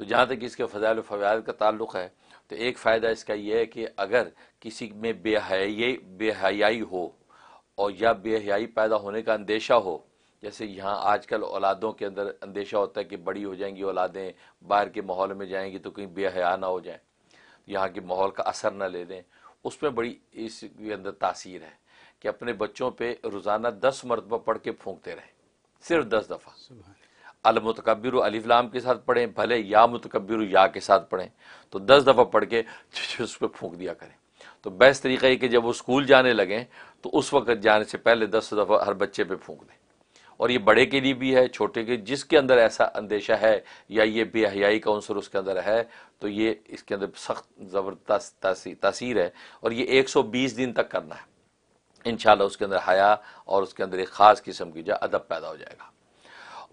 तो जहाँ तक इसके फ़जाल फ़वाद का ताल्लुक है तो एक फ़ायदा इसका यह है कि अगर किसी में बेहयाई बेहयाई हो और या बेहयाई पैदा होने का अंदेशा हो जैसे यहाँ आज कल औलादों के अंदर अंदेशा होता है कि बड़ी हो जाएंगी औलादें बाहर के माहौल में जाएंगी तो कहीं बेहया ना हो जाएं यहाँ के माहौल का असर ना ले दें उसमें बड़ी इसके अंदर तासीर है कि अपने बच्चों पर रोज़ाना दस मरतबा पढ़ के फूँकते रहें सिर्फ दस दफ़ा अलमतकबिर अलीफ़लाम के साथ पढ़ें भले या मतकबिर या के साथ पढ़ें तो दस दफ़ा पढ़ के उस पर फूँक दिया करें तो बेस्ट तरीका ये कि जब वो स्कूल जाने लगें तो उस वक्त जाने से पहले दस दफ़ा हर बच्चे पर फूँक दें और ये बड़े के लिए भी है छोटे के जिसके अंदर ऐसा अंदेशा है या ये बेहयाई का अनसर उसके अंदर है तो ये इसके अंदर सख्त ज़बरदस्त तसीर है और ये एक सौ बीस दिन तक करना है इन उसके अंदर हया और उसके अंदर एक ख़ास किस्म की जो अदब पैदा हो जाएगा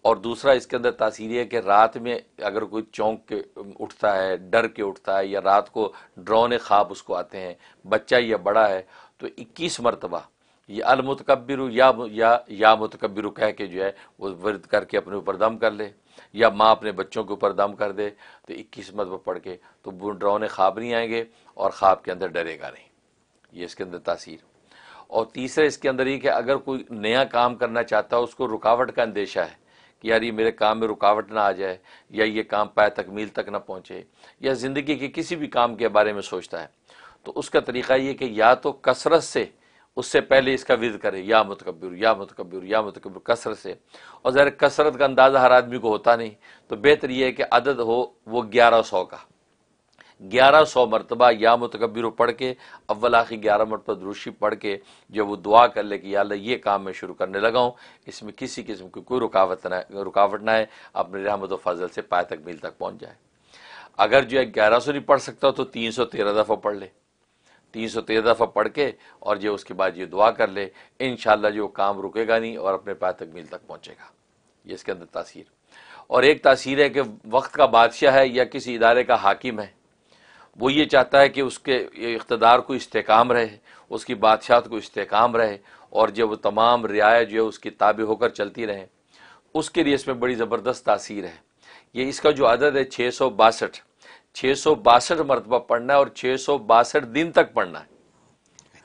और दूसरा इसके अंदर तासीर है कि रात में अगर कोई चौंक के उठता है डर के उठता है या रात को ड्रोन ख्वाब उसको आते हैं बच्चा या बड़ा है तो इक्कीस मरतबा ये अलमतकबिर या या या मतकबिर कह के जो है वो वर्द करके अपने ऊपर दम कर ले या माँ अपने बच्चों के ऊपर दम कर दे तो इक्कीस मरतबा पढ़ के तो ड्रोन ख्वाब नहीं आएंगे और ख्वाब के अंदर डरेगा नहीं ये इसके अंदर तासीर और तीसरा इसके अंदर ये कि अगर कोई नया काम करना चाहता है उसको रुकावट का अंदेशा है कि यार ये मेरे काम में रुकावट ना आ जाए या ये काम पाए तकमील तक ना पहुँचे या ज़िंदगी के किसी भी काम के बारे में सोचता है तो उसका तरीका ये कि या तो कसरत से उससे पहले इसका विद करे या मतकबर या मतकबर या मतकबर कसरत से और ज़रा कसरत का अंदाज़ा हर आदमी को होता नहीं तो बेहतर यह है कि अदद हो वो ग्यारह सौ का ग्यारह सौ मरतबा या मतकबिर पढ़ के अव्वल आखिर ग्यारह मरतबा दुरुशी पढ़ के जो वो दुआ कर ले कि या ये काम मैं शुरू करने लगा हूँ इसमें किसी किस्म की कोई रुकावट ना रुकावट ना है अपने रहमत फजल से पाए तक मील तक पहुँच जाए अगर जो है ग्यारह सौ नहीं पढ़ सकता तो तीन सौ तेरह दफ़ा पढ़ ले तीन सौ तेरह दफ़ा पढ़ के और जो उसके बाद ये दुआ कर ले इन जो काम रुकेगा नहीं और अपने पाए तक मील तक पहुँचेगा ये इसके अंदर तासीर और एक तासीर है कि वक्त का बादशाह है या किसी इदारे का हाकिम है वो ये चाहता है कि उसके इकतदार को इस्तेकाम रहे उसकी बादशाहत को इस्तेकाम रहे और जब वो तमाम रियायत जो है उसकी ताबे होकर चलती रहे उसके लिए इसमें बड़ी ज़बरदस्त तासीर है ये इसका जो अदद है छः सौ बासठ छः सौ बासठ मरतबा पढ़ना है और छः सौ बासठ दिन तक पढ़ना है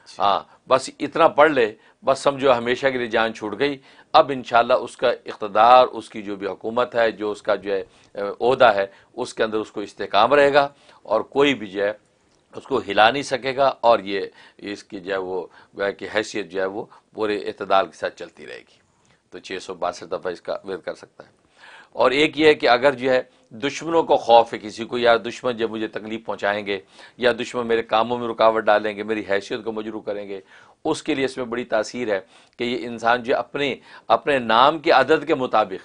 अच्छा। हाँ बस इतना पढ़ ले बस समझो हमेशा के लिए जान छूट गई अब इन उसका इकतदार उसकी जो भी हुकूमत है जो उसका जो है अहदा है उसके अंदर उसको इस्तेकाम रहेगा और कोई भी जो है उसको हिला नहीं सकेगा और ये इसकी जो है वो की हैसियत जो है वो पूरे अतदाल के साथ चलती रहेगी तो छः सौ बासठ दफ़ा इसका वेद कर सकता है और एक ये है कि अगर जो है दुश्मनों को खौफ है किसी को या दुश्मन जब मुझे तकलीफ़ पहुंचाएंगे या दुश्मन मेरे कामों में रुकावट डालेंगे मेरी हैसियत को मजरू करेंगे उसके लिए इसमें बड़ी तासीर है कि ये इंसान जो अपने अपने नाम के आदत के मुताबिक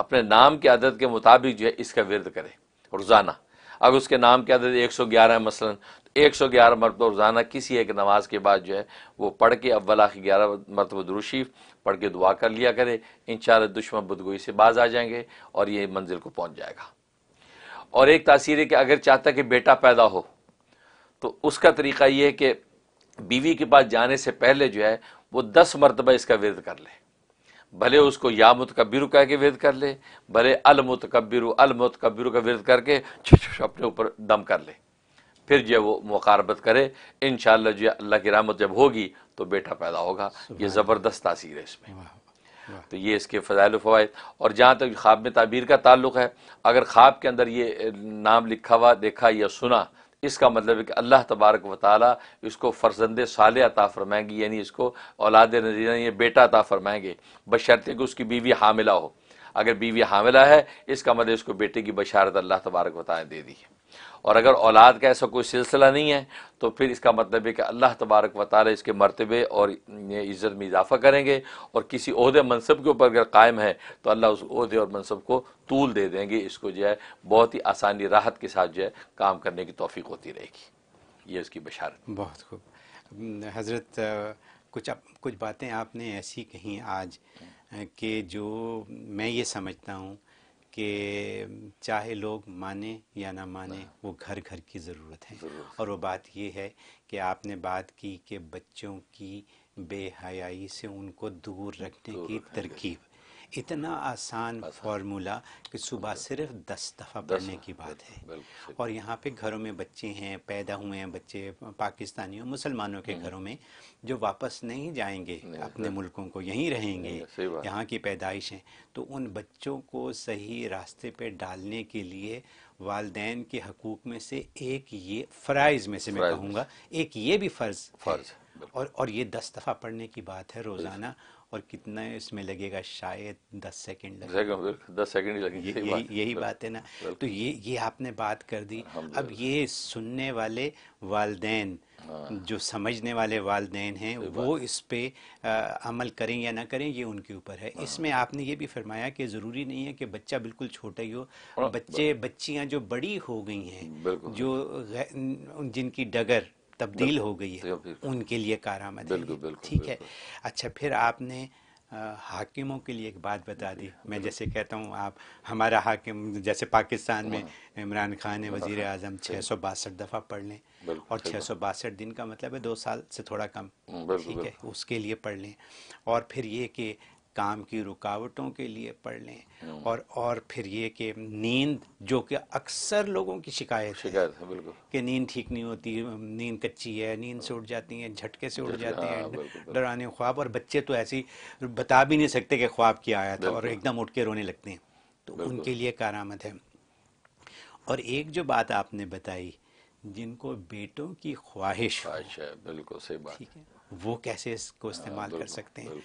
अपने नाम के आदत के मुताबिक जो है इसका विरद करे रोज़ाना अगर उसके नाम की आदत एक सौ ग्यारह है मसलन तो एक सौ ग्यारह मरतब रोज़ाना किसी एक नमाज के बाद जो है वो पढ़ के अव्वल आखि ग्यारह मरतब दुरुशीफ पढ़ के दुआ कर लिया करे इन चार दुश्मन बदगोई से बाज आ जाएंगे और ये मंजिल को पहुँच जाएगा और एक तासीर है कि अगर चाहता कि बेटा पैदा हो तो उसका तरीका ये है कि बीवी के पास जाने से पहले जो है वो दस मरतबा इसका विरद कर ले भले उसको या मुतकबिर कह के वेद कर ले भले अलमुतकबिर अलमुतकबिर का विरद करके अपने ऊपर दम कर ले फिर जो है वो मुकारबत करे इन जो अल्लाह की रामत जब होगी तो बेटा पैदा होगा ये ज़बरदस्त तासीर है इसमें तो ये इसके फ़जाइल फ़वाद और जहाँ तक ख्वाब में ताबीर का ताल्लुक है अगर ख्वाब के अंदर ये नाम लिखा हुआ देखा या सुना इसका मतलब है कि अल्लाह तबारक व इसको फ़र्जंद साल अता फरमाएंगी यानी इसको औलाद नजीना ये बेटा अता फरमाएंगे बशर्ते कि उसकी बीवी हामिला हो अगर बीवी हामिला है इसका मतलब इसको बेटे की बशारत अल्लाह तबारक वाली दे दी है और अगर औलाद का ऐसा कोई सिलसिला नहीं है तो फिर इसका मतलब है कि अल्लाह तबारक व इसके मरतबे और इज़्ज़त में इजाफ़ा करेंगे और किसी अहदे मनसब के ऊपर अगर कायम है तो अल्लाह उस अहदे और मनसब को तूल दे देंगे इसको जो है बहुत ही आसानी राहत के साथ जो है काम करने की तोफ़ी होती रहेगी ये उसकी बशारत बहुत खूब हज़रत कुछ कुछ बातें आपने ऐसी कही आज कि जो मैं ये समझता हूँ कि चाहे लोग माने या ना माने हाँ। वो घर घर की ज़रूरत है और वो बात ये है कि आपने बात की कि बच्चों की बेहयाई से उनको दूर रखने की तरकीब इतना आसान फार्मूला कि सुबह सिर्फ दस दफ़ा पढ़ने की बात है और यहाँ पे घरों में बच्चे हैं पैदा हुए हैं बच्चे पाकिस्तानियों मुसलमानों के हम्म। घरों में जो वापस नहीं जाएंगे अपने मुल्कों को यहीं रहेंगे यहाँ की पैदाइश हैं तो उन बच्चों को सही रास्ते पे डालने के लिए वाले के हकूक़ में से एक ये फ़राइज़ में से मैं कहूँगा एक ये भी फ़र्ज़ फ़र्ज़ और और ये दस दफ़ा पढ़ने की बात है रोज़ाना और कितना इसमें लगेगा शायद दस सेकंड लगेगा दस सेकंड ही लगेंगे यही, बात, यही बात है ना तो ये ये आपने बात कर दी अब ये सुनने वाले वालदेन हाँ। जो समझने वाले वालदेन हैं वो इस पे आ, अमल करें या ना करें ये उनके ऊपर है हाँ। इसमें आपने ये भी फरमाया कि ज़रूरी नहीं है कि बच्चा बिल्कुल छोटा ही हो हाँ, बच्चे बच्चियां जो बड़ी हो गई हैं जो जिनकी डगर तब्दील हो गई है तो उनके लिए कारामद है ठीक है अच्छा फिर आपने हाकिमों के लिए एक बात बता दी मैं जैसे कहता हूँ आप हमारा हाकिम जैसे पाकिस्तान में हाँ। इमरान खान है वजीर अजम छः सौ बासठ दफ़ा पढ़ लें और छः सौ बासठ दिन का मतलब है दो साल से थोड़ा कम ठीक है उसके लिए पढ़ लें और फिर ये कि काम की रुकावटों के लिए पढ़ लें हम्म। और और फिर ये कि नींद जो कि अक्सर लोगों की शिकायत शिकायत है बिल्कुल कि नींद ठीक नहीं होती नींद कच्ची है नींद से उठ जाती है झटके से उठ जाते हैं हाँ, डराने ख्वाब और बच्चे तो ऐसे बता भी नहीं सकते कि ख्वाब क्या आया था और एकदम उठ के रोने लगते हैं तो उनके लिए कारामद है और एक जो बात आपने बताई जिनको बेटों की ख्वाहिश है बिल्कुल सही बात है वो कैसे इसको हाँ, इस्तेमाल कर सकते हैं